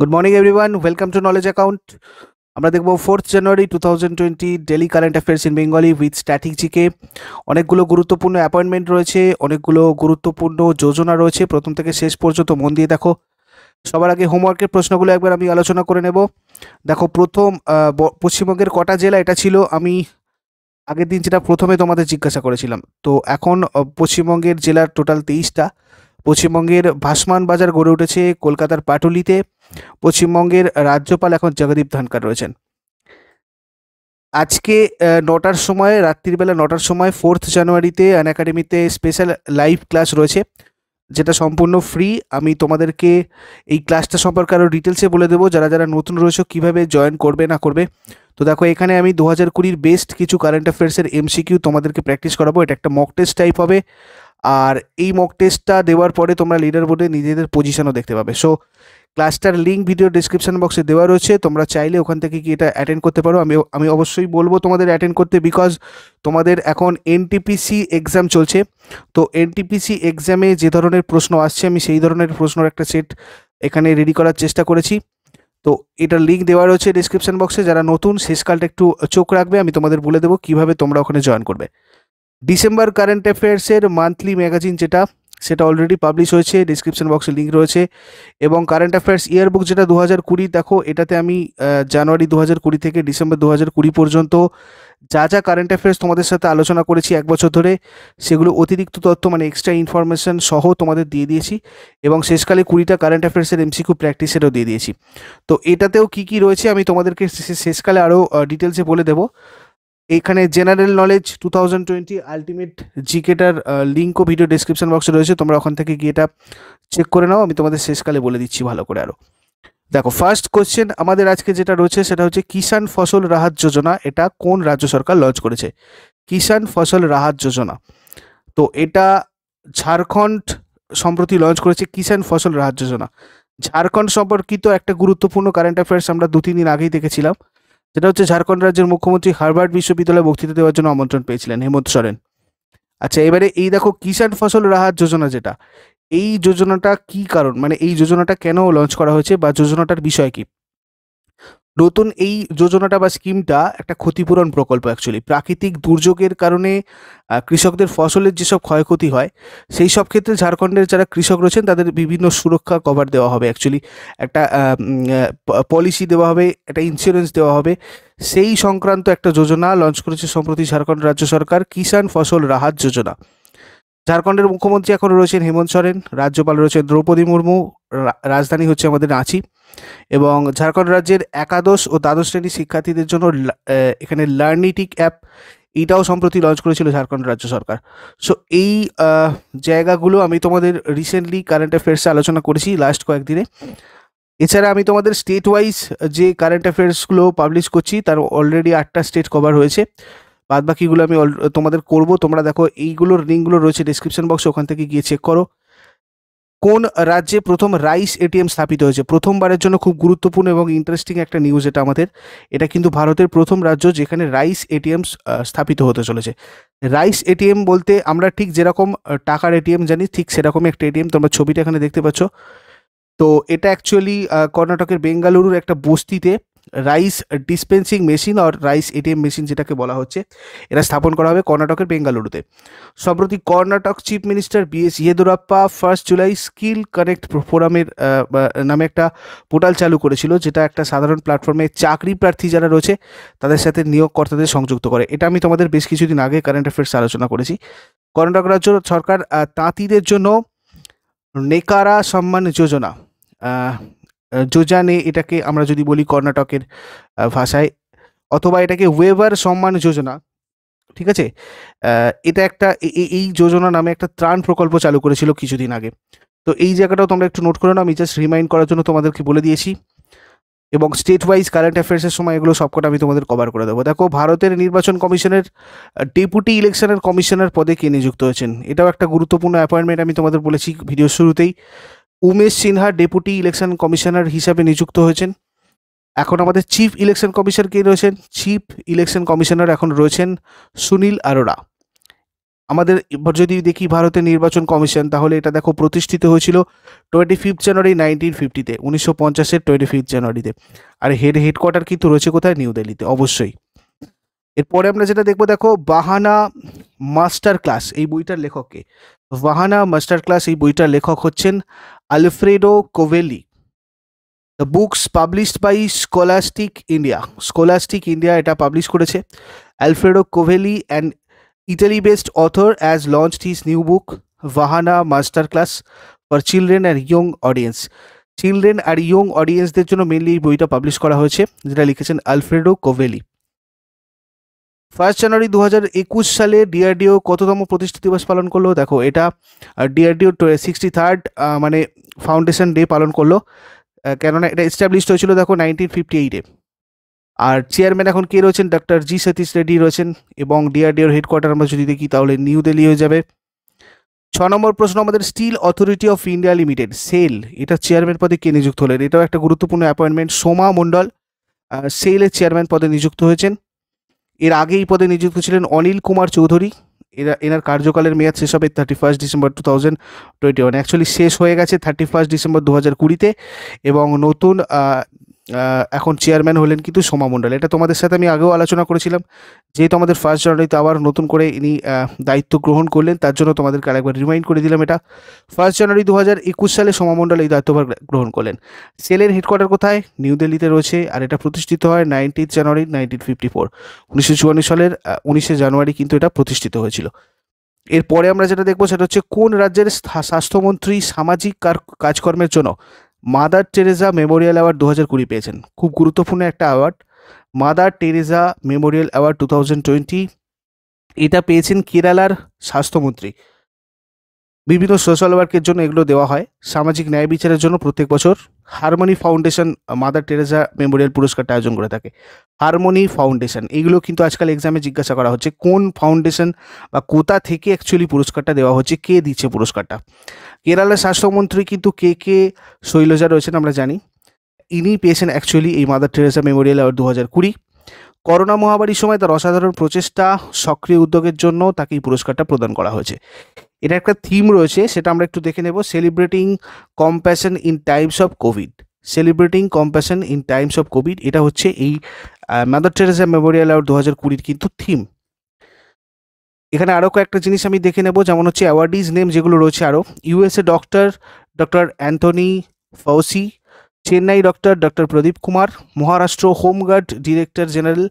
Good morning everyone welcome to knowledge account আমরা দেখব fourth January two thousand twenty daily current affairs in Bengali with static GK অনেকগুলো গুরুত্বপূর্ণ appointment রয়েছে অনেকগুলো গুরুত্বপূর্ণ যোজনা রয়েছে প্রথম থেকে শেষ পর্যন্ত মন দিয়ে দেখো সবার আগে হোমওয়ার্কের প্রশ্নগুলো একবার আমি আলোচনা করে নেব দেখো প্রথম পশ্চিমবঙ্গের কটা জেলা এটা ছিল আমি আগের দিন যেটা প্রথমে তোমাদের জিজ্ঞাসা করেছিলাম তো এখন পশ্চিমবঙ্গের জেলার টোটাল তেইশটা পশ্চিমবঙ্গের ভাসমান বাজার গড়ে উঠেছে কলকাতার পাটুলিতে পশ্চিমবঙ্গের রাজ্যপাল এখন জগদীপ ধনকার রয়েছেন আজকে নটার সময় রাত্রিবেলা নটার সময় ফোর্থ জানুয়ারিতে অ্যান একাডেমিতে স্পেশাল লাইভ ক্লাস রয়েছে যেটা সম্পূর্ণ ফ্রি আমি তোমাদেরকে এই ক্লাসটা সম্পর্কে আরও ডিটেলসে বলে দেবো যারা যারা নতুন রয়েছে কিভাবে জয়েন করবে না করবে তো দেখো এখানে আমি দু হাজার কুড়ির বেস্ট কিছু কারেন্ট অ্যাফেয়ার্সের এমসিকিউ তোমাদেরকে প্র্যাকটিস করাবো এটা একটা মক টেস্ট টাইপ হবে আর এই মক টেস্টটা দেওয়ার পরে তোমরা লিডার বোর্ডে নিজেদের পজিশনও দেখতে পাবে সো ক্লাসটার লিঙ্ক ভিডিও ডিসক্রিপশান বক্সে দেওয়া রয়েছে তোমরা চাইলে ওখান থেকে কি এটা অ্যাটেন্ড করতে পারো আমি আমি অবশ্যই বলবো তোমাদের অ্যাটেন্ড করতে বিকজ তোমাদের এখন এনটিপিসি এক্সাম চলছে তো এনটিপিসি এক্সামে যে ধরনের প্রশ্ন আসছে আমি সেই ধরনের প্রশ্নর একটা সেট এখানে রেডি করার চেষ্টা করেছি তো এটার লিঙ্ক দেওয়া রয়েছে ডিসক্রিপশান বক্সে যারা নতুন শেষকালটা একটু চোখ রাখবে আমি তোমাদের বলে দেবো কিভাবে তোমরা ওখানে জয়েন করবে ডিসেম্বর কারেন্ট অ্যাফেয়ার্সের মান্থলি ম্যাগাজিন যেটা সেটা অলরেডি পাবলিশ হয়েছে ডিসক্রিপশন বক্সে লিঙ্ক রয়েছে এবং কারেন্ট অ্যাফেয়ার্স ইয়ার বুক যেটা দু হাজার কুড়ি দেখো এটাতে আমি জানুয়ারি দু হাজার কুড়ি থেকে ডিসেম্বর দু হাজার কুড়ি পর্যন্ত যা যা কারেন্ট অ্যাফেয়ার্স তোমাদের সাথে আলোচনা করেছি এক বছর ধরে সেগুলো অতিরিক্ত তথ্য মানে এক্সট্রা ইনফরমেশান সহ তোমাদের দিয়ে দিয়েছি এবং শেষকালে কুড়িটা কারেন্ট অ্যাফেয়ার্সের এমসিকিউ প্র্যাকটিসেরও দিয়ে দিয়েছি তো এটাতেও কি কি রয়েছে আমি তোমাদেরকে শেষকালে আরও ডিটেলসে বলে দেবো এখানে general knowledge two thousand twenty ultimate জিকেটার লিঙ্কও ভিডিও ডিসক্রিপশন বক্সে রয়েছে তোমরা ওখান থেকে গিয়ে এটা চেক করে নাও আমি তোমাদের শেষকালে বলে দিচ্ছি ভালো করে আরও দেখো ফার্স্ট কোয়েশ্চেন আমাদের আজকে যেটা রয়েছে সেটা হচ্ছে কিষাণ ফসল রাহাত যোজনা এটা কোন রাজ্য সরকার লঞ্চ করেছে কিষাণ ফসল রাহাত যোজনা তো এটা ঝাড়খণ্ড সম্প্রতি লঞ্চ করেছে কিষাণ ফসল রাহাত যোজনা ঝাড়খণ্ড সম্পর্কিত একটা গুরুত্বপূর্ণ কারেন্ট অ্যাফেয়ার্স আমরা দু তিন দিন আগেই দেখেছিলাম যেটা হচ্ছে ঝাড়খণ্ড রাজ্যের মুখ্যমন্ত্রী হার্বার্ট বিশ্ববিদ্যালয়ে বক্তৃতা দেওয়ার জন্য আমন্ত্রণ পেয়েছিলেন হেমন্ত সরেন আচ্ছা এবারে এই দেখো কিষাণ ফসল রাহাত যোজনা যেটা এই যোজনাটা কি কারণ মানে এই যোজনাটা কেন লঞ্চ করা হয়েছে বা যোজনাটার বিষয় কি নতুন এই যোজনাটা বা স্কিমটা একটা ক্ষতিপূরণ প্রকল্প অ্যাকচুয়ালি প্রাকৃতিক দুর্যোগের কারণে কৃষকদের ফসলের যেসব ক্ষয়ক্ষতি হয় সেই সব ক্ষেত্রে ঝাড়খণ্ডের যারা কৃষক রয়েছেন তাদের বিভিন্ন সুরক্ষা কভার দেওয়া হবে অ্যাকচুয়ালি একটা পলিসি দেওয়া হবে একটা ইন্স্যুরেন্স দেওয়া হবে সেই সংক্রান্ত একটা যোজনা লঞ্চ করেছে সম্প্রতি ঝাড়খণ্ড রাজ্য সরকার কিষাণ ফসল রাহাত যোজনা ঝাড়খণ্ডের মুখ্যমন্ত্রী এখন রয়েছেন হেমন্ত সরেন রাজ্যপাল রয়েছেন দ্রৌপদী মুর্মু রাজধানী হচ্ছে আমাদের রাঁচি এবং ঝাড়খণ্ড রাজ্যের একাদশ ও দ্বাদশ শ্রেণীর শিক্ষার্থীদের জন্য এখানে লার্নিটিক অ্যাপ এটাও সম্প্রতি লঞ্চ করেছিল ঝাড়খণ্ড রাজ্য সরকার সো এই জায়গাগুলো আমি তোমাদের রিসেন্টলি কারেন্ট অ্যাফেয়ার্সে আলোচনা করেছি লাস্ট কয়েকদিনে এছাড়া আমি তোমাদের স্টেট ওয়াইজ যে কারেন্ট অ্যাফেয়ার্সগুলো পাবলিশ করছি তার অলরেডি আটটা স্টেট কভার হয়েছে বাদ বাকিগুলো আমি তোমাদের করব তোমরা দেখো এইগুলোর লিঙ্কগুলো রয়েছে ডিসক্রিপশন বক্সে ওখান থেকে গিয়ে চেক করো কোন রাজ্যে প্রথম রাইস এটিএম স্থাপিত হয়েছে প্রথমবারের জন্য খুব গুরুত্বপূর্ণ এবং ইন্টারেস্টিং একটা নিউজ এটা আমাদের এটা কিন্তু ভারতের প্রথম রাজ্য যেখানে রাইস এটিএম স্থাপিত হতে চলেছে রাইস এটিএম বলতে আমরা ঠিক যেরকম টাকার এটিএম জানি ঠিক সেরকমই একটা এটিএম তোমরা ছবিটা এখানে দেখতে পাচ্ছ তো এটা অ্যাকচুয়ালি কর্ণাটকের বেঙ্গালুরুর একটা বস্তিতে রাইস ডিসপেন্সিং মেশিন আর রাইস এটিএম মেশিন যেটাকে বলা হচ্ছে এরা স্থাপন করা হবে কর্ণাটকের বেঙ্গালুরুতে সম্প্রতি Karnataka chief minister BS Yediyurappa first July skill connect ফোরামের নামে একটা পোর্টাল চালু করেছিল যেটা একটা সাধারণ প্ল্যাটফর্মে চাকরি প্রার্থী যারা রয়েছে তাদের সাথে নিয়োগকর্তাদের সংযুক্ত করে এটা আমি তোমাদের বেশ কিছুদিন আগে কারেন্ট অ্যাফেয়ার্স আলোচনা করেছি কর্ণাটক রাজ্য সরকার তাঁতিদের জন্য নেকারা সম্মান যোজনা যোজানে এটাকে আমরা যদি বলি কর্ণাটকের ভাষায় অথবা এটাকে ওয়েভার সম্মান যোজনা ঠিক আছে এটা একটা এই যোজনা নামে একটা ত্রাণ প্রকল্প চালু করেছিল কিছুদিন আগে তো এই জায়গাটাও তোমরা একটু নোট করে নাও আমি জাস্ট রিমাইন্ড করার জন্য তোমাদেরকে বলে দিয়েছি এবং স্টেট ওয়াইজ কারেন্ট অ্যাফেয়ার্সের সময় এগুলো সবকটা আমি তোমাদের কভার করে দেবো দেখো ভারতের নির্বাচন কমিশনের ডেপুটি ইলেকশনের কমিশনার পদে কে নিযুক্ত হয়েছেন এটাও একটা গুরুত্বপূর্ণ অ্যাপয়েন্টমেন্ট আমি তোমাদের বলেছি ভিডিও শুরুতেই Umesh Sinha deputy election commissioner হিসাবে নিযুক্ত হয়েছেন এখন আমাদের চিফ ইলেকশন কমিশন কে রয়েছেন চিফ ইলেকশন কমিশনার এখন রয়েছেন সুনীল আরোরা আমাদের যদি দেখি ভারতের নির্বাচন কমিশন তাহলে এটা দেখো প্রতিষ্ঠিত হয়েছিল টোয়েন্টি ফিফথ জানুয়ারি নাইনটিন ফিফটিতে উনিশশো পঞ্চাশের টোয়েন্টি ফিফথ জানুয়ারিতে আর হেড হেডকোয়ার্টার কিন্তু রয়েছে কোথায় নিউ দিল্লিতে অবশ্যই এরপরে আমরা যেটা দেখবো দেখো বাহানা মাস্টার ক্লাস এই বইটার লেখককে বাহানা মাস্টার ক্লাস এই বইটার লেখক হচ্ছেন Alfredo Covelli. The books published by Scholastic India Scholastic India এটা পাবলিশ করেছে Alfredo Covelli and Italy based author as launched his new book Vahana master class for children and young audience children আর young অডিয়েন্সদের জন্য mainly এই বইটা publish করা হয়েছে যেটা লিখেছেন অ্যালফ্রেডো কোভেলি ফার্স্ট জানুয়ারি দু হাজার একুশ সালে ডিআরডিও কততম প্রতিষ্ঠা দিবস পালন করলো দেখো এটা ডিআরডিও সিক্সটি থার্ড মানে ফাউন্ডেশন ডে পালন করলো কেননা এটা এস্টাবলিশড হয়েছিল দেখো নাইনটিন ফিফটি এইটে আর চেয়ারম্যান এখন কে রয়েছেন ডক্টর জি সতীশ রেড্ডি রয়েছেন এবং ডিআরডিওর হেডকোয়ার্টার আমরা যদি দেখি তাহলে নিউ দিল্লি হয়ে যাবে ছ নম্বর প্রশ্ন আমাদের Steel Authority of India Limited SAIL এটা চেয়ারম্যান পদে কে নিযুক্ত হলেন এটাও একটা গুরুত্বপূর্ণ অ্যাপয়েন্টমেন্ট সোমা মণ্ডল সেলের চেয়ারম্যান পদে নিযুক্ত হয়েছেন এর আগে এই পদে নিযুক্ত ছিলেন অনিল কুমার চৌধুরী এরা এনার কার্যকালের মেয়াদ শেষ হবে thirty first December two thousand twenty one actually শেষ হয়ে গেছে থার্টি ফার্স্ট ডিসেম্বর দু হাজার কুড়িতে এবং নতুন এখন চেয়ারম্যান হলেন কিন্তু সোমা মণ্ডল এটা তোমাদের সাথে আমি আগেও আলোচনা করেছিলাম যেহেতু আমাদের ফার্স্ট জানুয়ারিতে আবার নতুন করে ইনি দায়িত্ব গ্রহণ করলেন তার জন্য তোমাদেরকে আরেকবার রিমাইন্ড করে দিলাম এটা ফার্স্ট জানুয়ারি দু হাজার একুশ সালে সোমা মণ্ডল এই দায়িত্বভার গ্রহণ করলেন সেলের হেডকোয়ার্টার কোথায় নিউ দিল্লিতে রয়েছে আর এটা প্রতিষ্ঠিত হয় nineteen January nineteen fifty four উনিশশো চুয়ান্ন সালের উনিশে জানুয়ারি কিন্তু এটা প্রতিষ্ঠিত হয়েছিল এরপরে আমরা যেটা দেখবো সেটা হচ্ছে কোন রাজ্যের স্বাস্থ্যমন্ত্রী সামাজিক কাজকর্মের জন্য মাদার টেরেজা মেমোরিয়াল অ্যাওয়ার্ড দু হাজার কুড়ি পেয়েছেন খুব গুরুত্বপূর্ণ একটা award Mother Teresa memorial award two thousand twenty এটা পেয়েছেন কেরালার স্বাস্থ্যমন্ত্রী বিভিন্ন সোশ্যাল ওয়ার্কের জন্য এগুলো দেওয়া হয় সামাজিক ন্যায় বিচারের জন্য প্রত্যেক বছর Harmony Foundation Mother Teresa memorial পুরস্কারটা আয়োজন করে থাকে হারমোনি ফাউন্ডেশন এগুলো কিন্তু আজকাল এক্সামে জিজ্ঞাসা করা হচ্ছে কোন ফাউন্ডেশন বা কোথা থেকে অ্যাকচুয়ালি পুরস্কারটা দেওয়া হচ্ছে কে দিচ্ছে পুরস্কারটা কেরালার স্বাস্থ্যমন্ত্রী কিন্তু কে কে শৈলজা রয়েছেন আমরা জানি ইনি পেয়েছেন অ্যাকচুয়ালি এই মাদার টেরেজা মেমোরিয়াল অ্যাওয়ার্ড দু হাজার কুড়ি করোনা মহামারীর সময় তার অসাধারণ প্রচেষ্টা সক্রিয় উদ্যোগের জন্য তাকে এই পুরস্কারটা প্রদান করা হয়েছে এটা একটা থিম রয়েছে সেটা আমরা একটু দেখে নেব celebrating compassion in times of COVID celebrating compassion in times of COVID এটা হচ্ছে এই মাদার টেরেসা মেমোরিয়াল অ্যাওয়ার্ড দু হাজার কুড়ির কিন্তু থিম এখানে আরও কয়েকটা জিনিস আমি দেখে নেব যেমন হচ্ছে অ্যাওয়ার্ডিজ নেম যেগুলো রয়েছে আরও USA doctor doctor Anthony Fauci Chennai doctor doctor Pradeep Kumar Maharashtra home guard director general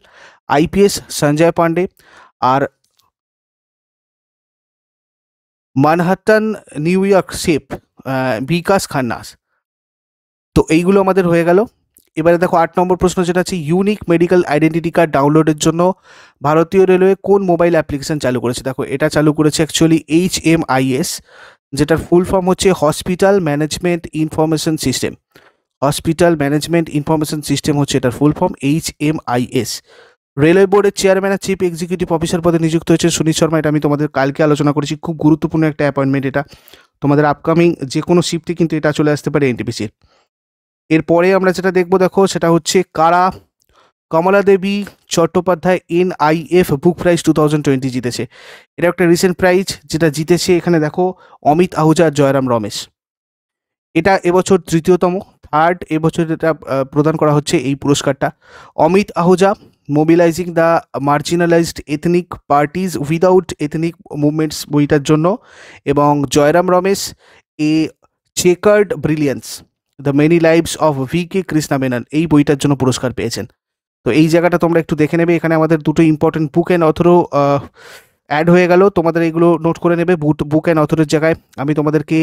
IPS Sanjay Pandey আর Manhattan New York chef Vikas Khanna's তো এইগুলো আমাদের হয়ে গেল এবারে দেখো আট নম্বর প্রশ্ন যেটা আছে ইউনিক মেডিকেল আইডেন্টিটি কার্ড ডাউনলোডের জন্য ভারতীয় রেলওয়ে কোন মোবাইল অ্যাপ্লিকেশন চালু করেছে দেখো এটা চালু করেছে অ্যাকচুয়ালি এইচ এম আইএস যেটার ফুল ফর্ম হচ্ছে hospital management information system hospital management information system হচ্ছে এটার full form H M I S railway বোর্ডের চেয়ারম্যান আর চিফ এক্সিকিউটিভ অফিসার পদে নিযুক্ত হয়েছে সুনীল শর্মা এটা আমি তোমাদের কালকে আলোচনা করেছি খুব গুরুত্বপূর্ণ একটা অ্যাপয়েন্টমেন্ট এটা তোমাদের আপকামিং যে কোনো শিফটে কিন্তু এটা চলে আসতে পারে এনটিপিসির এরপরে আমরা যেটা দেখব দেখো সেটা হচ্ছে কারা Kamala Devi Chattopadhyay F book prize two thousand twenty জিতেছে এটা একটা রিসেন্ট প্রাইজ যেটা জিতেছে এখানে দেখো অমিত আহুজা জয়রাম রমেশ এটা এবছর তৃতীয়তম থার্ড এবছর এটা প্রদান করা হচ্ছে এই পুরস্কারটা Amit Ahuja mobilising the marginalised ethnic parties without ethnic movements বইটার জন্য এবং Jairam Ramesh a chequered brilliance the many lives of V K Krishna Menon এই বইটার জন্য পুরস্কার পেয়েছেন তো এই জায়গাটা তোমরা একটু দেখে নেবে এখানে আমাদের দুটো ইম্পর্টেন্ট বুক অ্যান্ড অথরও অ্যাড হয়ে গেল তোমাদের এগুলো নোট করে নেবে বুট বুক অ্যান্ড অথরের জায়গায় আমি তোমাদেরকে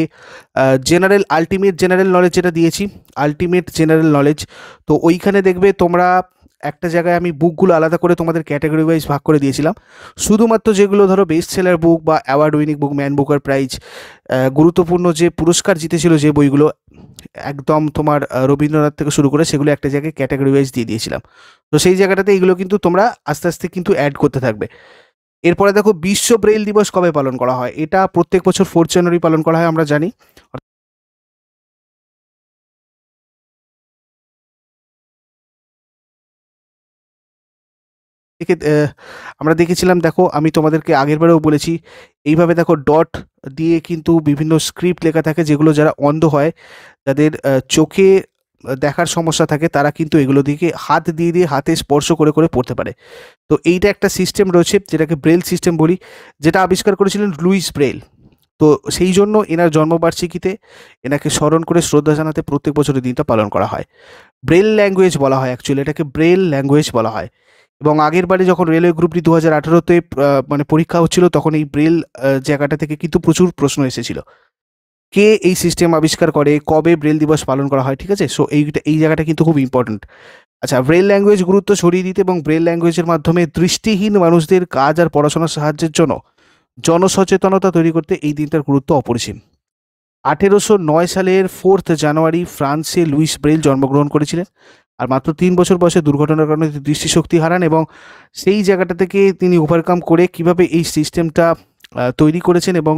জেনারেল আলটিমেট জেনারেল নলেজ যেটা দিয়েছি আলটিমেট জেনারেল নলেজ তো ওইখানে দেখবে তোমরা একটা জায়গায় আমি বুকগুলো আলাদা করে তোমাদের ক্যাটাগরি ওয়াইজ ভাগ করে দিয়েছিলাম শুধুমাত্র যেগুলো ধরো বেস্ট সেলার বুক বা award winning book Man Booker prize গুরুত্বপূর্ণ যে পুরস্কার জিতেছিল যে বইগুলো একদম তোমার রবীন্দ্রনাথ থেকে শুরু করে সেগুলো একটা জায়গায় ক্যাটাগরি ওয়াইজ দিয়ে দিয়েছিলাম তো সেই জায়গাটাতে এগুলো কিন্তু তোমরা আস্তে আস্তে কিন্তু অ্যাড করতে থাকবে এরপরে দেখো বিশ্ব ব্রেল দিবস কবে পালন করা হয় এটা প্রত্যেক বছর ফোর্থ জানুয়ারি পালন করা হয় আমরা জানি আমরা দেখেছিলাম দেখো আমি তোমাদেরকে আগের বারেও বলেছি এইভাবে দেখো ডট দিয়ে কিন্তু বিভিন্ন স্ক্রিপ্ট লেখা থাকে যেগুলো যারা অন্ধ হয় তাদের চোখে দেখার সমস্যা থাকে তারা কিন্তু এগুলো দিকে হাত দিয়ে দিয়ে হাতে স্পর্শ করে করে পড়তে পারে তো এইটা একটা সিস্টেম রয়েছে যেটাকে ব্রেল সিস্টেম বলি যেটা আবিষ্কার করেছিলেন লুইস ব্রেল তো সেই জন্য এনার জন্মবার্ষিকীতে এনাকে স্মরণ করে শ্রদ্ধা জানাতে প্রত্যেক বছরের দিনটা পালন করা হয় ব্রেল ল্যাঙ্গুয়েজ বলা হয় অ্যাকচুয়ালি এটাকে ব্রেল ল্যাঙ্গুয়েজ বলা হয় এবং আগের বারে যখন রেলওয়ে গ্রুপটি দু হাজার আঠেরোতে মানে পরীক্ষা হচ্ছিল তখন এই ব্রেল জায়গাটা থেকে কিন্তু প্রচুর প্রশ্ন এসেছিল কে এই সিস্টেম আবিষ্কার করে কবে ব্রেল দিবস পালন করা হয় ঠিক আছে সো এইটা এই জায়গাটা কিন্তু খুব ইম্পর্টেন্ট আচ্ছা ব্রেল ল্যাঙ্গুয়েজ গুরুত্ব ছড়িয়ে দিতে এবং ব্রেল ল্যাঙ্গুয়েজের মাধ্যমে দৃষ্টিহীন মানুষদের কাজ আর পড়াশোনার সাহায্যের জন্য জনসচেতনতা তৈরি করতে এই দিনটার গুরুত্ব অপরিসীম আঠেরোশো নয় সালের ফোর্থ জানুয়ারি ফ্রান্সে লুইস ব্রেল জন্মগ্রহণ করেছিলেন আর মাত্র তিন বছর বয়সে দুর্ঘটনার কারণে দৃষ্টিশক্তি হারান এবং সেই জায়গাটা থেকে তিনি ওভারকাম করে কিভাবে এই সিস্টেমটা তৈরি করেছেন এবং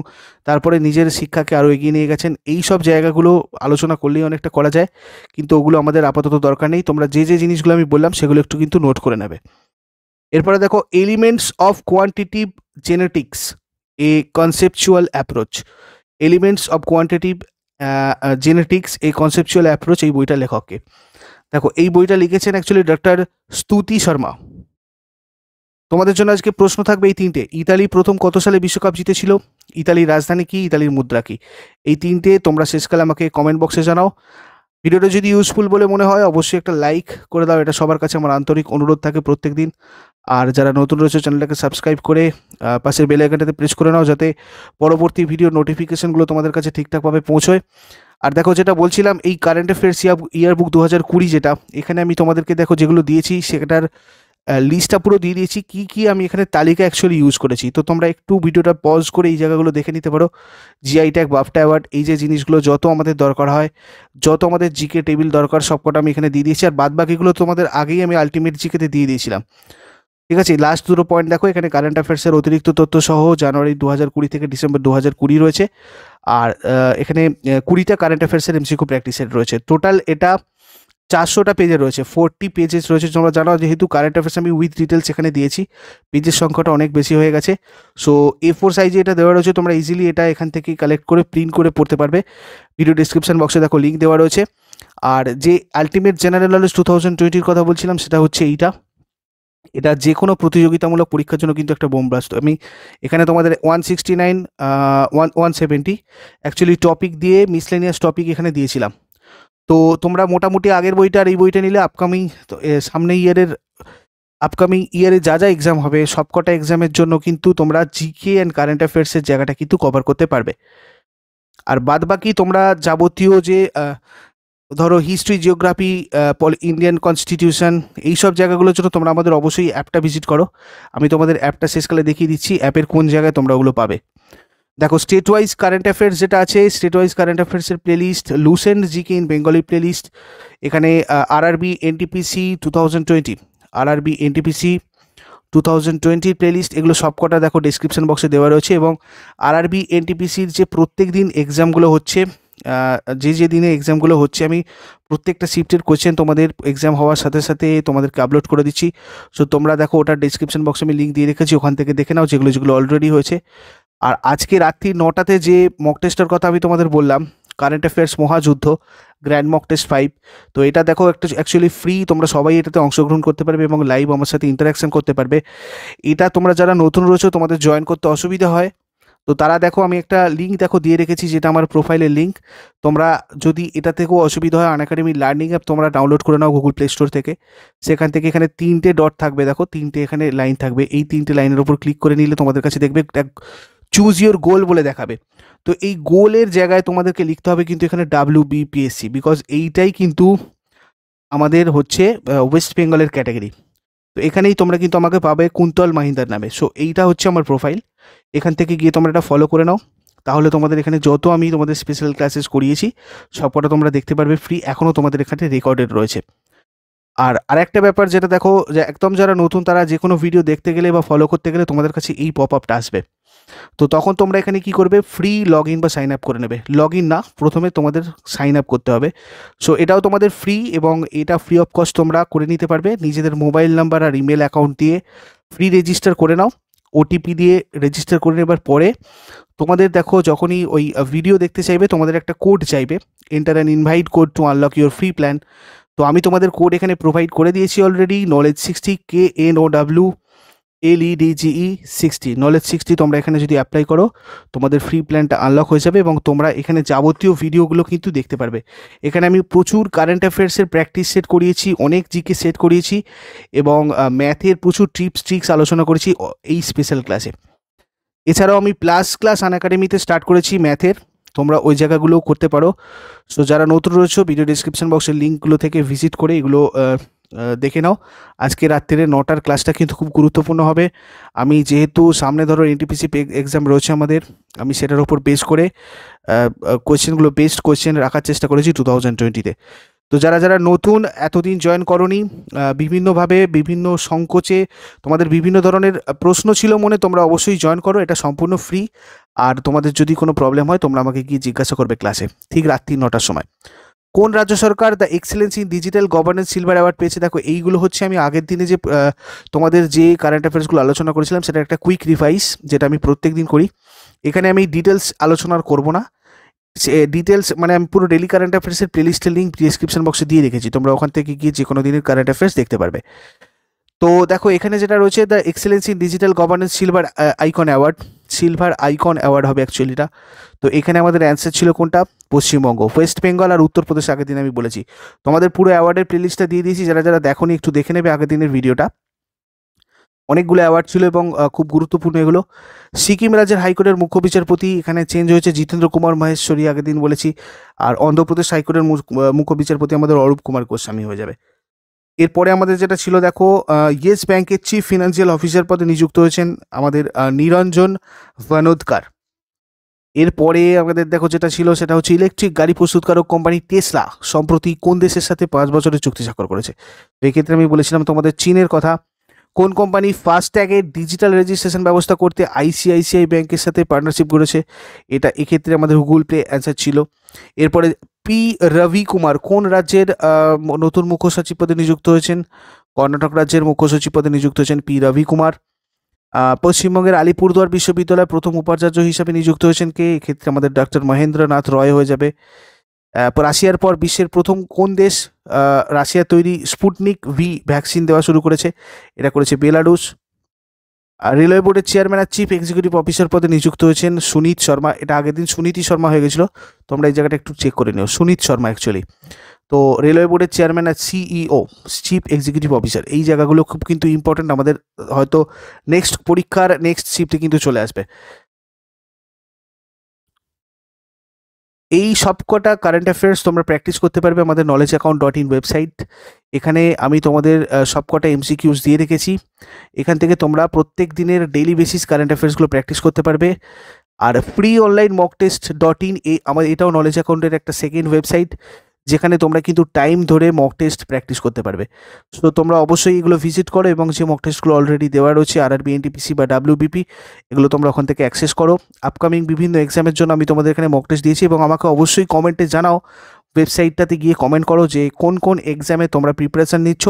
তারপরে নিজের শিক্ষাকে আরও এগিয়ে নিয়ে গেছেন এই সব জায়গাগুলো আলোচনা করলেই অনেকটা করা যায় কিন্তু ওগুলো আমাদের আপাতত দরকার নেই তোমরা যে যে জিনিসগুলো আমি বললাম সেগুলো একটু কিন্তু নোট করে নেবে এরপরে দেখো elements of quantitative genetics a conceptual approach elements of quantitative genetics এই কনসেপচুয়াল অ্যাপ্রোচ এই বইটা লেখককে দেখো এই বইটা লিখেছেন অ্যাকচুয়ালি ডক্টর স্তুতি শর্মা তোমাদের জন্য আজকে প্রশ্ন থাকবে এই তিনটে ইতালি প্রথম কত সালে বিশ্বকাপ জিতেছিল ইতালির রাজধানী কি ইতালির মুদ্রা কি এই তিনটে তোমরা শেষকালে আমাকে কমেন্ট বক্সে জানাও ভিডিওটা যদি ইউজফুল বলে মনে হয় অবশ্যই একটা লাইক করে দাও এটা সবার কাছে আমার আন্তরিক অনুরোধ থাকে প্রত্যেক দিন আর যারা নতুন রয়েছে চ্যানেলটাকে সাবস্ক্রাইব করে পাশের বেল আইকনটাতে প্রেস করে নাও যাতে পরবর্তী ভিডিও নোটিফিকেশনগুলো তোমাদের কাছে ঠিকঠাকভাবে পৌঁছয় আর দেখো যেটা বলছিলাম এই কারেন্ট অ্যাফেয়ার্স ইয়ার বুক দু হাজার কুড়ি যেটা এখানে আমি তোমাদেরকে দেখো যেগুলো দিয়েছি সেটার লিস্টটা পুরো দিয়ে দিয়েছি কি কি আমি এখানে তালিকা অ্যাকচুয়ালি ইউজ করেছি তো তোমরা একটু ভিডিওটা পজ করে এই জায়গাগুলো দেখে নিতে পারো জিআই ট্যাগ বাফটা অ্যাওয়ার্ড এই যে জিনিসগুলো যত আমাদের দরকার হয় যত আমাদের জিকে টেবিল দরকার সবকটা আমি এখানে দিয়ে দিয়েছি আর বাদ বাকিগুলো তোমাদের আগেই আমি আলটিমেট জিকেতে দিয়ে দিয়েছিলাম ঠিক আছে লাস্ট দুটো পয়েন্ট দেখো এখানে কারেন্ট অ্যাফেয়ার্সের অতিরিক্ত তথ্য সহ জানুয়ারি দু হাজার কুড়ি থেকে ডিসেম্বর দু হাজার কুড়ি রয়েছে আর এখানে কুড়িটা কারেন্ট অ্যাফেয়ার্সের এমসিকিউ প্র্যাকটিসের রয়েছে টোটাল এটা চারশোটা পেজে রয়েছে ফোরটি পেজেস রয়েছে তোমরা জানো যেহেতু কারেন্ট অ্যাফেয়ার্স আমি উইথ ডিটেলস এখানে দিয়েছি পেজের সংখ্যাটা অনেক বেশি হয়ে গেছে সো এ ফোর সাইজে এটা দেওয়া রয়েছে তোমরা ইজিলি এটা এখান থেকে কালেক্ট করে প্রিন্ট করে পড়তে পারবে ভিডিও ডিসক্রিপশান বক্সে দেখো লিঙ্ক দেওয়া রয়েছে আর যে ultimate general knowledge two thousand টোয়েন্টির কথা বলছিলাম সেটা হচ্ছে এইটা এটা যে কোনো প্রতিযোগিতামূলক পরীক্ষার জন্য কিন্তু একটা বোম আমি এখানে তোমাদের one sixty nine one one seventy actually topic দিয়ে মিসলেনিয়াস টপিক এখানে দিয়েছিলাম তো তোমরা মোটামুটি আগের বইটা আর এই বইটা নিলে আপকামিং সামনে ইয়ারের আপকামিং ইয়ারে যা যা এক্সাম হবে সবকটা এক্সামের জন্য কিন্তু তোমরা জিকে অ্যান্ড কারেন্ট অ্যাফেয়ার্সের জায়গাটা কিন্তু কভার করতে পারবে আর বাদ বাকি তোমরা যাবতীয় যে ধরো হিস্ট্রি জিওগ্রাফি ইন্ডিয়ান কনস্টিটিউশন এইসব জায়গাগুলোর জন্য তোমরা আমাদের অবশ্যই অ্যাপটা ভিজিট করো আমি তোমাদের অ্যাপটা শেষকালে দেখিয়ে দিচ্ছি অ্যাপের কোন জায়গায় তোমরা ওগুলো পাবে দেখো স্টেট ওয়াইজ কারেন্ট অ্যাফেয়ার্স যেটা আছে স্টেট ওয়াইজ কারেন্ট অ্যাফেয়ার্সের play list Lucent GK in Bengali play list এখানে RRB NTPC two thousand twenty RRB NTPC two thousand টোয়েন্টির লিস্ট এগুলো সবকটা দেখো ডিসক্রিপশন বক্সে দেওয়া রয়েছে এবং আরআরবি এনটিপিসির যে প্রত্যেক দিন এক্সামগুলো হচ্ছে যে যে দিনে এক্সামগুলো হচ্ছে আমি প্রত্যেকটা শিফটের কোয়েশ্চেন তোমাদের এক্সাম হওয়ার সাথে সাথে তোমাদেরকে আপলোড করে দিচ্ছি সো তোমরা দেখো ওটা ডিসক্রিপশন বক্সে আমি লিঙ্ক দিয়ে রেখেছি ওখান থেকে দেখে নাও যেগুলো যেগুলো অলরেডি হয়েছে আর আজকে রাত্রি নটাতে যে মক টেস্টের কথা আমি তোমাদের বললাম কারেন্ট অ্যাফেয়ার্স মহাযুদ্ধ গ্র্যান্ড মক টেস্ট ফাইভ তো এটা দেখো একটা অ্যাকচুয়ালি ফ্রি তোমরা সবাই এটাতে অংশগ্রহণ করতে পারবে এবং লাইভ আমার সাথে ইন্টারাকশন করতে পারবে এটা তোমরা যারা নতুন রয়েছো তোমাদের জয়েন করতে অসুবিধা হয় তো তারা দেখো আমি একটা লিঙ্ক দেখো দিয়ে রেখেছি যেটা আমার প্রোফাইলের লিঙ্ক তোমরা যদি এটা থেকেও অসুবিধা হয় আনএকাডেমি লার্নিং অ্যাপ তোমরা ডাউনলোড করে নাও গুগল প্লে স্টোর থেকে সেখান থেকে এখানে তিনটে ডট থাকবে দেখো তিনটে এখানে লাইন থাকবে এই তিনটে লাইনের ওপর ক্লিক করে নিলে তোমাদের কাছে দেখবে চুজ ইউর গোল বলে দেখাবে তো এই গোলের জায়গায় তোমাদেরকে লিখতে হবে কিন্তু এখানে ডাব্লিউ বিপিএসসি বিকজ এইটাই কিন্তু আমাদের হচ্ছে ওয়েস্ট বেঙ্গলের ক্যাটাগরি তো এখানেই তোমরা কিন্তু আমাকে পাবে কুন্তল মাহিন্দার নামে সো এইটা হচ্ছে আমার প্রোফাইল এখান থেকে গিয়ে তোমরা এটা ফলো করে নাও তাহলে তোমাদের এখানে যত আমি তোমাদের স্পেশাল ক্লাসেস করিয়েছি সবকটা তোমরা দেখতে পারবে ফ্রি এখনও তোমাদের এখানে রেকর্ডেড রয়েছে আর আরেকটা ব্যাপার যেটা দেখো যে একদম যারা নতুন তারা যে কোনো ভিডিও দেখতে গেলে বা ফলো করতে গেলে তোমাদের কাছে এই পপ আপটা আসবে তো তখন তোমরা এখানে কি করবে ফ্রি লগ ইন বা সাইন আপ করে নেবে লগ ইন না প্রথমে তোমাদের সাইন আপ করতে হবে সো এটাও তোমাদের ফ্রি এবং এটা ফ্রি অফ কস্ট তোমরা করে নিতে পারবে নিজেদের মোবাইল নাম্বার আর ইমেল অ্যাকাউন্ট দিয়ে ফ্রি রেজিস্টার করে নাও ওটিপি দিয়ে রেজিস্টার করে নেবার পরে তোমাদের দেখো যখনই ওই ভিডিও দেখতে চাইবে তোমাদের একটা কোড চাইবে enter an invite code to unlock your free plan তো আমি তোমাদের কোড এখানে প্রোভাইড করে দিয়েছি already knowledge sixty K N O W LEDGE sixty knowledge sixty তোমরা এখানে যদি অ্যাপ্লাই করো তোমাদের ফ্রি প্ল্যানটা আনলক হয়ে যাবে এবং তোমরা এখানে যাবতীয় ভিডিওগুলো কিন্তু দেখতে পারবে এখানে আমি প্রচুর কারেন্ট অ্যাফেয়ার্সের প্র্যাকটিস সেট করিয়েছি অনেক জিকে সেট করিয়েছি এবং ম্যাথের প্রচুর ট্রিপস ট্রিক্স আলোচনা করেছি এই স্পেশাল ক্লাসে এছাড়াও আমি প্লাস ক্লাস আন স্টার্ট করেছি ম্যাথের তোমরা ওই জায়গাগুলোও করতে পারো সো যারা নতুন রয়েছে ভিডিও ডিসক্রিপশন বক্সের লিঙ্কগুলো থেকে ভিজিট করে এগুলো দেখে নাও আজকে রাত্রিরে নটার ক্লাসটা কিন্তু খুব গুরুত্বপূর্ণ হবে আমি যেহেতু সামনে ধরো এনটিপিসি এক্সাম রয়েছে আমাদের আমি সেটার ওপর বেস করে কোয়েশ্চেনগুলো বেস্ট কোয়েশ্চেন রাখার চেষ্টা করেছি টু থাউজেন্ড টোয়েন্টিতে তো যারা যারা নতুন এতদিন জয়েন করনি বিভিন্নভাবে বিভিন্ন সংকোচে তোমাদের বিভিন্ন ধরনের প্রশ্ন ছিল মনে তোমরা অবশ্যই জয়েন করো এটা সম্পূর্ণ ফ্রি আর তোমাদের যদি কোনো প্রবলেম হয় তোমরা আমাকে গিয়ে জিজ্ঞাসা করবে ক্লাসে ঠিক রাত্রি নটার সময় কোন রাজ্য সরকার the excellence in digital governance silver award পেয়েছে দেখো এইগুলো হচ্ছে আমি আগের দিনে যে তোমাদের যে কারেন্ট অ্যাফেয়ার্সগুলো আলোচনা করেছিলাম সেটা একটা কুইক রিভাইস যেটা আমি প্রত্যেক দিন করি এখানে আমি ডিটেলস আলোচনা করব না ডিটেলস মানে আমি পুরো ডেলি কারেন্ট অ্যাফেয়ার্সের প্লেলিস্টের লিঙ্ক ডিসক্রিপশন বক্সে দিয়ে রেখেছি তোমরা ওখান থেকে গিয়ে যে কোনো দিনের কারেন্ট অ্যাফেয়ার্স দেখতে পারবে তো দেখো এখানে যেটা রয়েছে the excellence in digital governance silver icon award silver icon award হবে অ্যাকচুয়ালিটা তো এখানে আমাদের অ্যান্সার ছিল কোনটা পশ্চিমবঙ্গ ওয়েস্ট বেঙ্গল আর উত্তরপ্রদেশ আগের দিন আমি বলেছি তোমাদের পুরো অ্যাওয়ার্ডের প্লেলিস্টটা দিয়ে দিয়েছি যারা যারা দেখো একটু দেখে নেবে আগের দিনের ভিডিওটা অনেকগুলো অ্যাওয়ার্ড ছিল এবং খুব গুরুত্বপূর্ণ এগুলো সিকিম রাজ্যের হাইকোর্টের মুখ্য বিচারপতি এখানে চেঞ্জ হয়েছে জিতেন্দ্র কুমার মহেশ্বরী আগের দিন বলেছি আর অন্ধ্রপ্রদেশ হাইকোর্টের মুখ্য বিচারপতি আমাদের অরূপ কুমার গোস্বামী হয়ে যাবে এরপরে আমাদের যেটা ছিল দেখো ইয়েস ব্যাংকের চিফ ফিনান্সিয়াল অফিসার পদে নিযুক্ত হয়েছেন আমাদের নিরঞ্জন ভানোদকার এরপরে আমাদের দেখো যেটা ছিল সেটা হচ্ছে ইলেকট্রিক গাড়ি প্রস্তুতকারক কোম্পানি টেসলা সম্প্রতি কোন দেশের সাথে পাঁচ বছরের চুক্তি স্বাক্ষর করেছে এক্ষেত্রে আমি বলেছিলাম তোমাদের চীনের কথা কোন কোম্পানি ফাস্ট্যাগের ডিজিটাল রেজিস্ট্রেশন ব্যবস্থা করতে আইসিআইসিআই ব্যাংকের সাথে পার্টনারশিপ করেছে এটা এক্ষেত্রে আমাদের গুগল প্লে অ্যান্সার ছিল এরপরে পি রবি কুমার কোন রাজ্যের নতুন মুখ্য সচিব পদে নিযুক্ত হয়েছেন কর্ণাটক রাজ্যের মুখ্য সচিব পদে নিযুক্ত হয়েছেন পি রবি কুমার পশ্চিমবঙ্গের আলিপুরদুয়ার বিশ্ববিদ্যালয়ের প্রথম উপাচার্য হিসাবে নিযুক্ত হয়েছেন কে এক্ষেত্রে আমাদের ডক্টর মহেন্দ্রনাথ রয় হয়ে যাবে রাশিয়ার পর বিশ্বের প্রথম কোন দেশ রাশিয়া তৈরি স্পুটনিক ভি ভ্যাকসিন দেওয়া শুরু করেছে এটা করেছে বেলারুস রেলওয়ে বোর্ডের চেয়ারম্যান আর চিফ এক্সিকিউটিভ অফিসার পদে নিযুক্ত হয়েছেন সুনীত শর্মা এটা আগের দিন সুনীতি শর্মা হয়ে গেছিলো তোমরা এই জায়গাটা একটু চেক করে নিও সুনীত শর্মা অ্যাকচুয়ালি তো রেলওয়ে বোর্ডের চেয়ারম্যান আর CEO e chief executive officer এই জায়গাগুলো খুব কিন্তু ইম্পর্টেন্ট আমাদের হয়তো নেক্সট পরীক্ষার নেক্সট শিফটে কিন্তু চলে আসবে এই সবকটা কারেন্ট অ্যাফেয়ার্স তোমরা প্র্যাকটিস করতে পারবে আমাদের knowledge account dot in website এখানে আমি তোমাদের সবকটা এমসিকিউস দিয়ে রেখেছি এখান থেকে তোমরা প্রত্যেক দিনের ডেইলি বেসিস কারেন্ট অ্যাফেয়ার্সগুলো প্র্যাকটিস করতে পারবে আর free online mock test dot in এই আমাদের এটাও নলেজ অ্যাকাউন্টের একটা সেকেন্ড ওয়েবসাইট যেখানে তোমরা কিন্তু টাইম ধরে মক টেস্ট প্র্যাকটিস করতে পারবে সো তোমরা অবশ্যই এগুলো ভিজিট করো এবং যে মক টেস্টগুলো অলরেডি দেওয়া রয়েছে আর আরবি এনটিপিসি বা ডাব্লিউবিপি এগুলো তোমরা ওখান থেকে অ্যাক্সেস করো আপকামিং বিভিন্ন এক্সামের জন্য আমি তোমাদের এখানে মক টেস্ট দিয়েছি এবং আমাকে অবশ্যই কমেন্টে জানাও ওয়েবসাইটটাতে গিয়ে কমেন্ট করো যে কোন কোন এক্সামে তোমরা প্রিপারেশান নিচ্ছ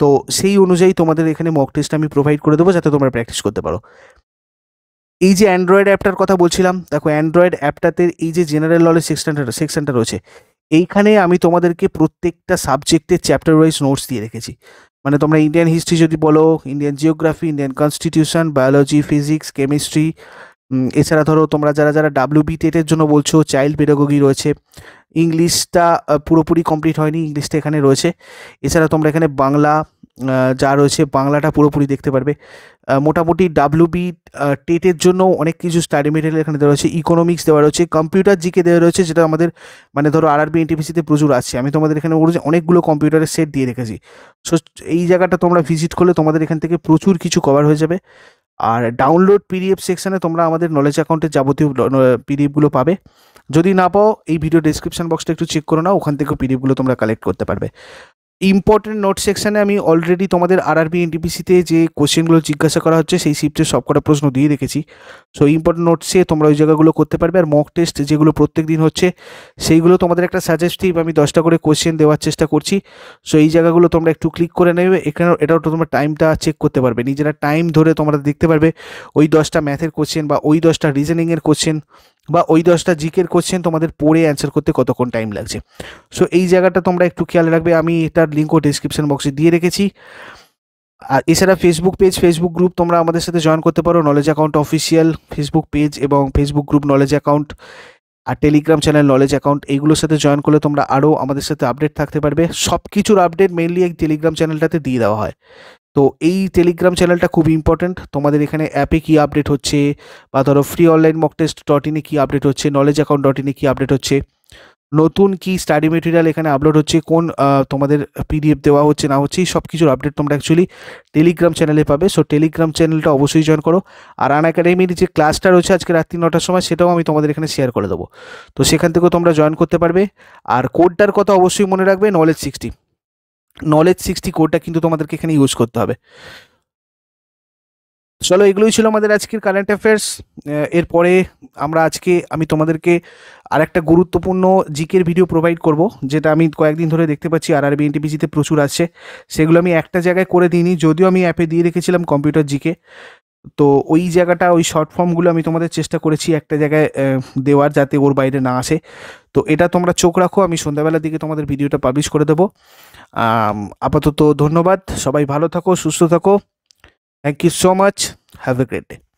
তো সেই অনুযায়ী তোমাদের এখানে মক টেস্ট আমি প্রোভাইড করে দেবো যাতে তোমরা প্র্যাকটিস করতে পারো এই যে অ্যান্ড্রয়েড অ্যাপটার কথা বলছিলাম দেখো অ্যান্ড্রয়েড অ্যাপটাতে এই যে জেনারেল নলেজ সেকশনটা সেকশনটা রয়েছে এইখানে আমি তোমাদেরকে প্রত্যেকটা সাবজেক্টের চ্যাপ্টার ওয়াইজ নোটস দিয়ে রেখেছি মানে তোমরা ইন্ডিয়ান হিস্ট্রি যদি বলো Indian geography Indian constitution biology physics chemistry এছাড়া ধরো তোমরা যারা যারা ডাব্লিউ বি টেটের জন্য বলছো চাইল্ড পেডাগোগি রয়েছে ইংলিশটা পুরোপুরি কমপ্লিট হয়নি ইংলিশটা এখানে রয়েছে এছাড়া তোমরা এখানে বাংলা যা রয়েছে বাংলাটা পুরোপুরি দেখতে পারবে মোটামুটি ডাব্লিউ বি টেটের e জন্য অনেক কিছু স্টাডি মেটেরিয়াল এখানে দেওয়া রয়েছে ইকোনমিক্স দেওয়া রয়েছে কম্পিউটার জিকে দেওয়া রয়েছে যেটা আমাদের মানে ধরো আর আরবি এনটিপিসিতে প্রচুর আছে আমি তোমাদের এখানে ওর অনেকগুলো কম্পিউটারের সেট দিয়ে রেখেছি সো এই জায়গাটা তোমরা ভিজিট করলে তোমাদের এখান থেকে প্রচুর কিছু কভার হয়ে যাবে আর ডাউনলোড পিডিএফ সেকশানে তোমরা আমাদের নলেজ অ্যাকাউন্টের যাবতীয় পিডিএফগুলো পাবে যদি না পাও এই ভিডিও ডিসক্রিপশান বক্সটা একটু চেক করো নাও ওখান থেকেও পিডিএফগুলো তোমরা কালেক্ট করতে পারবে ইম্পর্টেন্ট নোট সেকশানে আমি অলরেডি তোমাদের আরবি এনটিপিসিতে যে কোশ্চেনগুলো জিজ্ঞাসা করা হচ্ছে সেই শিফটের সবকটা প্রশ্ন দিয়ে রেখেছি সো ইম্পর্টেন্ট নোটসে তোমরা ওই জায়গাগুলো করতে পারবে আর মক টেস্ট যেগুলো প্রত্যেক দিন হচ্ছে সেইগুলো তোমাদের একটা সাজেস্টিভ আমি দশটা করে কোশ্চেন দেওয়ার চেষ্টা করছি সো এই জায়গাগুলো তোমরা একটু ক্লিক করে নেবে এখানে এটাও তো তোমরা টাইমটা চেক করতে পারবে নিজেরা টাইম ধরে তোমরা দেখতে পারবে ওই দশটা ম্যাথের কোশ্চেন বা ওই দশটা রিজনিংয়ের কোশ্চেন বা ওই দশটা জিকের কোশ্চেন তোমাদের পড়ে অ্যান্সার করতে কতক্ষণ টাইম লাগছে সো এই জায়গাটা তোমরা একটু খেয়াল রাখবে আমি তার লিঙ্কও ডিসক্রিপশন বক্সে দিয়ে রেখেছি আর এছাড়া ফেসবুক পেজ ফেসবুক গ্রুপ তোমরা আমাদের সাথে জয়েন করতে পারো knowledge account official Facebook page এবং ফেসবুক গ্রুপ নলেজ অ্যাকাউন্ট আর টেলিগ্রাম চ্যানেল নলেজ অ্যাকাউন্ট এইগুলোর সাথে জয়েন করলে তোমরা আরও আমাদের সাথে আপডেট থাকতে পারবে সব কিছুর আপডেট মেনলি এই টেলিগ্রাম চ্যানেলটাতে দিয়ে দেওয়া হয় তো এই টেলিগ্রাম চ্যানেলটা খুব ইম্পর্ট্যান্ট তোমাদের এখানে অ্যাপে কী আপডেট হচ্ছে বা ধরো free online mock test dot ইনে কী আপডেট হচ্ছে নলেজ অ্যাকাউন্ট ডট ইনে কী আপডেট হচ্ছে নতুন কি স্টাডি মেটেরিয়াল এখানে আপলোড হচ্ছে কোন তোমাদের পিডিএফ দেওয়া হচ্ছে না হচ্ছে সব কিছুর আপডেট তোমরা অ্যাকচুয়ালি টেলিগ্রাম চ্যানেলে পাবে সো টেলিগ্রাম চ্যানেলটা অবশ্যই জয়েন করো আর আন একাডেমির যে ক্লাসটা রয়েছে আজকে রাত্রি নটার সময় সেটাও আমি তোমাদের এখানে শেয়ার করে দেবো তো সেখান থেকেও তোমরা জয়েন করতে পারবে আর কোডটার কথা অবশ্যই মনে রাখবে নলেজ সিক্সটি নলেজ সিক্সটি কোডটা কিন্তু তোমাদেরকে এখানে ইউজ করতে হবে চলো এগুলোই ছিল আমাদের আজকের কারেন্ট অ্যাফেয়ার্স এরপরে আমরা আজকে আমি তোমাদেরকে আর একটা গুরুত্বপূর্ণ জিকের ভিডিও প্রোভাইড করব যেটা আমি কয়েকদিন ধরে দেখতে পাচ্ছি আর আরবি এনটিপিসিতে প্রচুর আছে সেগুলো আমি একটা জায়গায় করে দিইনি যদিও আমি অ্যাপে দিয়ে রেখেছিলাম কম্পিউটার জিকে তো ওই জায়গাটা ওই শর্ট ফর্মগুলো আমি তোমাদের চেষ্টা করেছি একটা জায়গায় দেওয়ার যাতে ওর বাইরে না আসে তো এটা তোমরা চোখ রাখো আমি সন্ধ্যাবেলার দিকে তোমাদের ভিডিওটা পাবলিশ করে দেবো আপাতত ধন্যবাদ সবাই ভালো থাকো সুস্থ থাকো thank you so much Have a great day.